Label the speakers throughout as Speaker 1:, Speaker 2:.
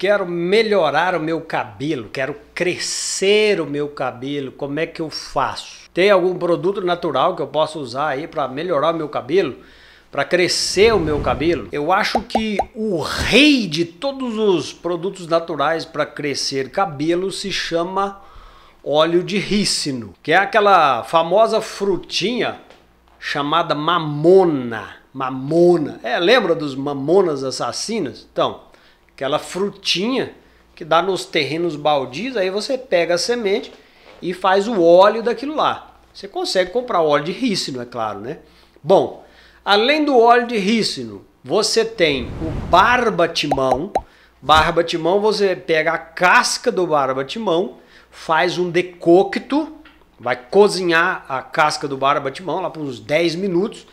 Speaker 1: quero melhorar o meu cabelo, quero crescer o meu cabelo, como é que eu faço? Tem algum produto natural que eu possa usar aí para melhorar o meu cabelo? Para crescer o meu cabelo? Eu acho que o rei de todos os produtos naturais para crescer cabelo se chama óleo de rícino, que é aquela famosa frutinha chamada mamona. Mamona. É, lembra dos mamonas assassinas? Então, aquela frutinha que dá nos terrenos baldios, aí você pega a semente e faz o óleo daquilo lá. Você consegue comprar óleo de rícino, é claro, né? Bom, além do óleo de rícino, você tem o barbatimão. Barbatimão, você pega a casca do barbatimão, faz um decocto, vai cozinhar a casca do barbatimão lá por uns 10 minutos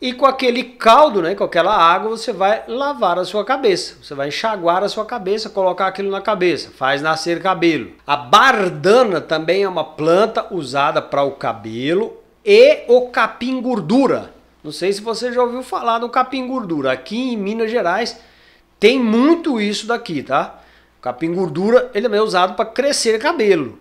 Speaker 1: e com aquele caldo, né, com aquela água, você vai lavar a sua cabeça. Você vai enxaguar a sua cabeça, colocar aquilo na cabeça, faz nascer cabelo. A bardana também é uma planta usada para o cabelo e o capim gordura. Não sei se você já ouviu falar do capim gordura. Aqui em Minas Gerais tem muito isso daqui, tá? O capim gordura, ele é usado para crescer cabelo.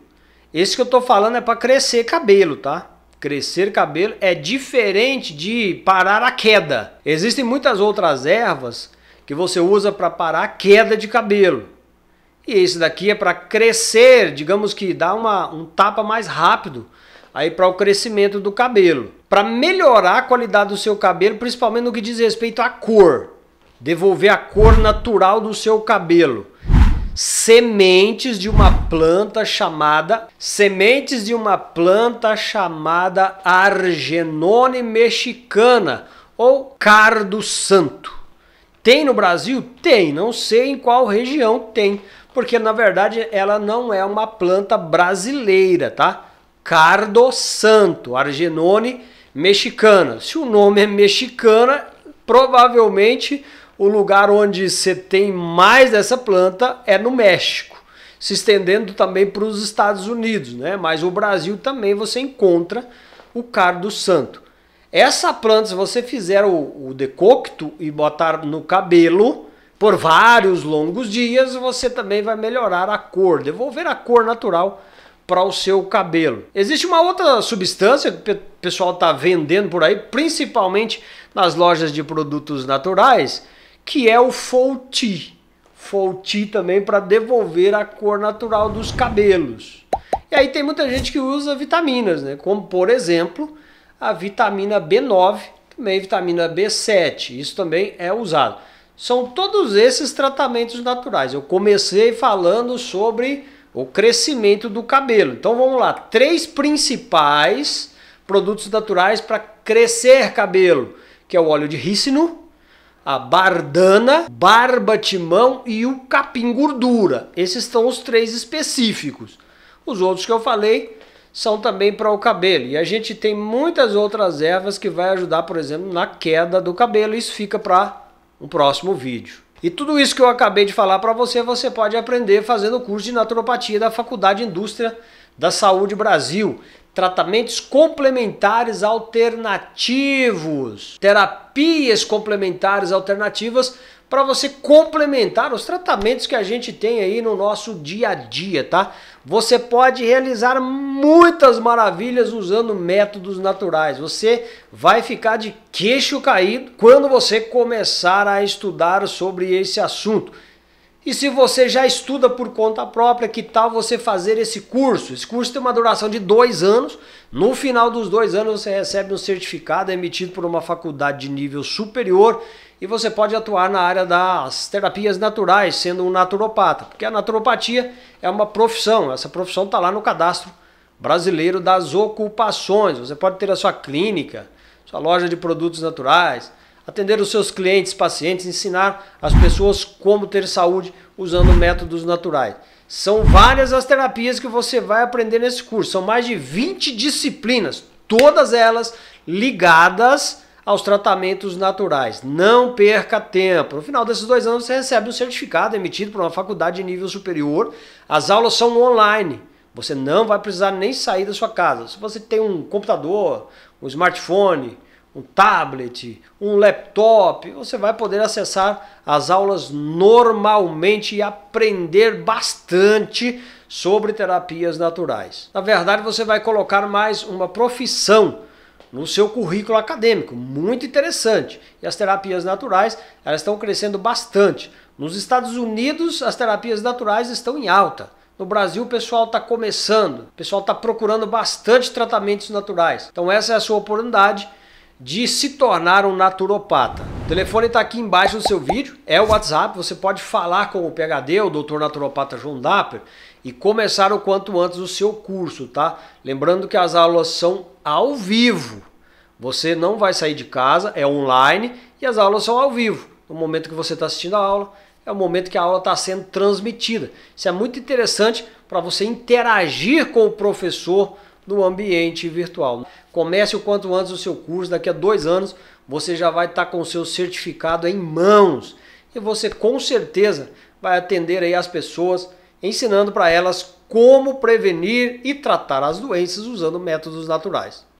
Speaker 1: Esse que eu tô falando é para crescer cabelo, tá? Crescer cabelo é diferente de parar a queda. Existem muitas outras ervas que você usa para parar a queda de cabelo. E esse daqui é para crescer, digamos que dá uma, um tapa mais rápido aí para o crescimento do cabelo. Para melhorar a qualidade do seu cabelo, principalmente no que diz respeito à cor. Devolver a cor natural do seu cabelo sementes de uma planta chamada sementes de uma planta chamada Argenone mexicana ou cardo santo. Tem no Brasil? Tem, não sei em qual região tem, porque na verdade ela não é uma planta brasileira, tá? Cardo santo, Argenone mexicana. Se o nome é mexicana, provavelmente o lugar onde você tem mais dessa planta é no México, se estendendo também para os Estados Unidos, né? Mas o Brasil também você encontra o cardo santo. Essa planta, se você fizer o, o decocto e botar no cabelo por vários longos dias, você também vai melhorar a cor, devolver a cor natural para o seu cabelo. Existe uma outra substância que o pessoal está vendendo por aí, principalmente nas lojas de produtos naturais, que é o Fouti. Fouti também para devolver a cor natural dos cabelos. E aí tem muita gente que usa vitaminas, né? Como por exemplo, a vitamina B9, também vitamina B7. Isso também é usado. São todos esses tratamentos naturais. Eu comecei falando sobre o crescimento do cabelo. Então vamos lá, três principais produtos naturais para crescer cabelo, que é o óleo de rícino, a bardana, barba timão e o capim gordura. Esses são os três específicos. Os outros que eu falei são também para o cabelo. E a gente tem muitas outras ervas que vai ajudar, por exemplo, na queda do cabelo. Isso fica para um próximo vídeo. E tudo isso que eu acabei de falar para você, você pode aprender fazendo o curso de naturopatia da Faculdade Indústria da Saúde Brasil tratamentos complementares alternativos, terapias complementares alternativas para você complementar os tratamentos que a gente tem aí no nosso dia a dia, tá? Você pode realizar muitas maravilhas usando métodos naturais. Você vai ficar de queixo caído quando você começar a estudar sobre esse assunto. E se você já estuda por conta própria, que tal você fazer esse curso? Esse curso tem uma duração de dois anos. No final dos dois anos, você recebe um certificado emitido por uma faculdade de nível superior e você pode atuar na área das terapias naturais, sendo um naturopata, porque a naturopatia é uma profissão. Essa profissão está lá no cadastro brasileiro das ocupações. Você pode ter a sua clínica, sua loja de produtos naturais atender os seus clientes, pacientes, ensinar as pessoas como ter saúde usando métodos naturais. São várias as terapias que você vai aprender nesse curso, são mais de 20 disciplinas, todas elas ligadas aos tratamentos naturais. Não perca tempo. No final desses dois anos, você recebe um certificado emitido por uma faculdade de nível superior. As aulas são online. Você não vai precisar nem sair da sua casa. Se você tem um computador, um smartphone, um tablet, um laptop, você vai poder acessar as aulas normalmente e aprender bastante sobre terapias naturais. Na verdade, você vai colocar mais uma profissão no seu currículo acadêmico, muito interessante. E as terapias naturais, elas estão crescendo bastante. Nos Estados Unidos, as terapias naturais estão em alta. No Brasil, o pessoal está começando, o pessoal está procurando bastante tratamentos naturais. Então, essa é a sua oportunidade de se tornar um naturopata. O telefone está aqui embaixo do seu vídeo, é o WhatsApp, você pode falar com o PHD, o Dr. Naturopata João Dapper, e começar o quanto antes o seu curso, tá? Lembrando que as aulas são ao vivo. Você não vai sair de casa, é online e as aulas são ao vivo. No momento que você está assistindo a aula, é o momento que a aula está sendo transmitida. Isso é muito interessante para você interagir com o professor no ambiente virtual. Comece o quanto antes o seu curso, daqui a dois anos você já vai estar com o seu certificado em mãos e você com certeza vai atender aí as pessoas ensinando para elas como prevenir e tratar as doenças usando métodos naturais.